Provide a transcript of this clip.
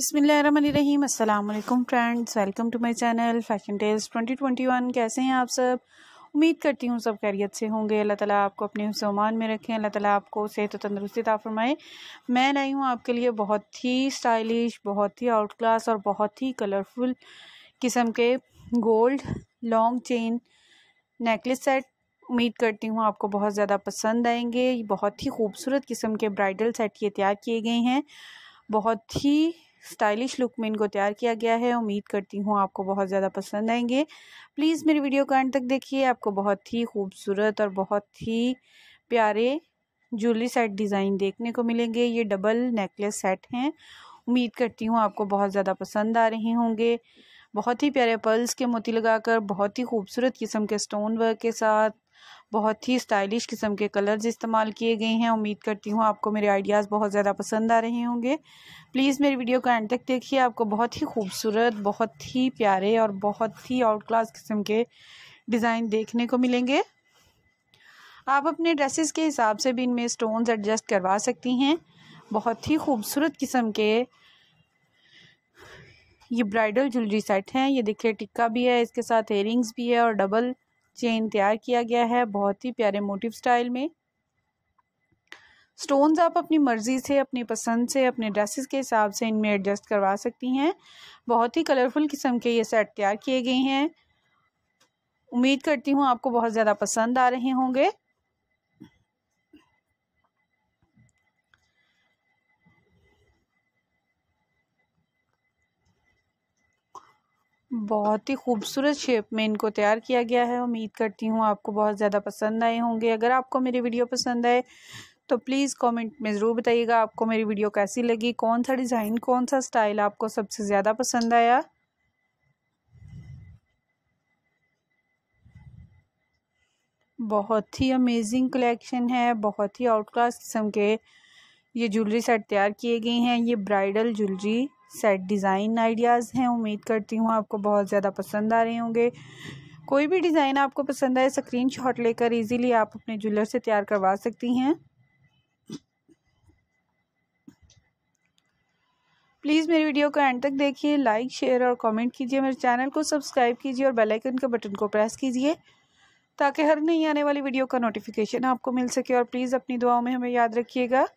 बसमीम अल्लाम friends welcome to my channel fashion tales 2021 कैसे हैं आप सब उम्मीद करती हूँ सब खैरियत से होंगे अल्लाह ताला आपको अपने हसमान में रखें अल्लाह ताला आपको सेहत और तंदरुस्ती ता फरमाए मैं लाई हूँ आपके लिए बहुत ही स्टाइलिश बहुत ही आउट क्लास और बहुत ही कलरफुल किस्म के gold long chain necklace set उम्मीद करती हूँ आपको बहुत ज़्यादा पसंद आएंगे बहुत ही खूबसूरत किस्म के ब्राइडल सेट ये तैयार किए गए हैं बहुत ही स्टाइलिश लुक में इनको तैयार किया गया है उम्मीद करती हूँ आपको बहुत ज़्यादा पसंद आएंगे प्लीज़ मेरी वीडियो को एंड तक देखिए आपको बहुत ही खूबसूरत और बहुत ही प्यारे ज्वेलरी सेट डिज़ाइन देखने को मिलेंगे ये डबल नेकलेस सेट हैं उम्मीद करती हूँ आपको बहुत ज़्यादा पसंद आ रहे होंगे बहुत ही प्यारे पर्ल्स के मोती लगाकर बहुत ही खूबसूरत किस्म के स्टोन वर्क के साथ बहुत ही स्टाइलिश किस्म के कलर्स इस्तेमाल किए गए हैं उम्मीद करती हूँ आपको मेरे आइडियाज़ बहुत ज़्यादा पसंद आ रहे होंगे प्लीज़ मेरी वीडियो को एंड तक देखिए आपको बहुत ही खूबसूरत बहुत ही प्यारे और बहुत ही आउट क्लास किस्म के डिज़ाइन देखने को मिलेंगे आप अपने ड्रेसेस के हिसाब से भी इनमें स्टोन्स एडजस्ट करवा सकती हैं बहुत ही खूबसूरत किस्म के ये ब्राइडल ज्वेलरी सेट हैं ये देखिए टिक्का भी है इसके साथ एयरिंग्स भी है और डबल चेन तैयार किया गया है बहुत ही प्यारे मोटिव स्टाइल में स्टोन्स आप अपनी मर्ज़ी से अपनी पसंद से अपने ड्रेसेस के हिसाब से इनमें एडजस्ट करवा सकती हैं बहुत ही कलरफुल किस्म के ये सेट तैयार किए गए हैं उम्मीद करती हूँ आपको बहुत ज़्यादा पसंद आ रहे होंगे बहुत ही खूबसूरत शेप में इनको तैयार किया गया है उम्मीद करती हूँ आपको बहुत ज़्यादा पसंद आए होंगे अगर आपको मेरी वीडियो पसंद आए तो प्लीज़ कमेंट में ज़रूर बताइएगा आपको मेरी वीडियो कैसी लगी कौन सा डिज़ाइन कौन सा स्टाइल आपको सबसे ज़्यादा पसंद आया बहुत ही अमेजिंग कलेक्शन है बहुत ही आउट क्लास किस्म के ये ज्वेलरी सेट तैयार किए गए हैं ये bridal jewellery set design ideas हैं उम्मीद करती हूँ आपको बहुत ज़्यादा पसंद आ रहे होंगे कोई भी डिज़ाइन आपको पसंद आए स्क्रीन शॉट लेकर ईजिली आप अपने ज्वेलर से तैयार करवा सकती हैं प्लीज़ मेरी वीडियो को एंड तक देखिए लाइक शेयर और कमेंट कीजिए मेरे चैनल को सब्सक्राइब कीजिए और बेल आइकन के बटन को प्रेस कीजिए ताकि हर नई आने वाली वीडियो का नोटिफिकेशन आपको मिल सके और प्लीज़ अपनी दुआओं में हमें याद रखिएगा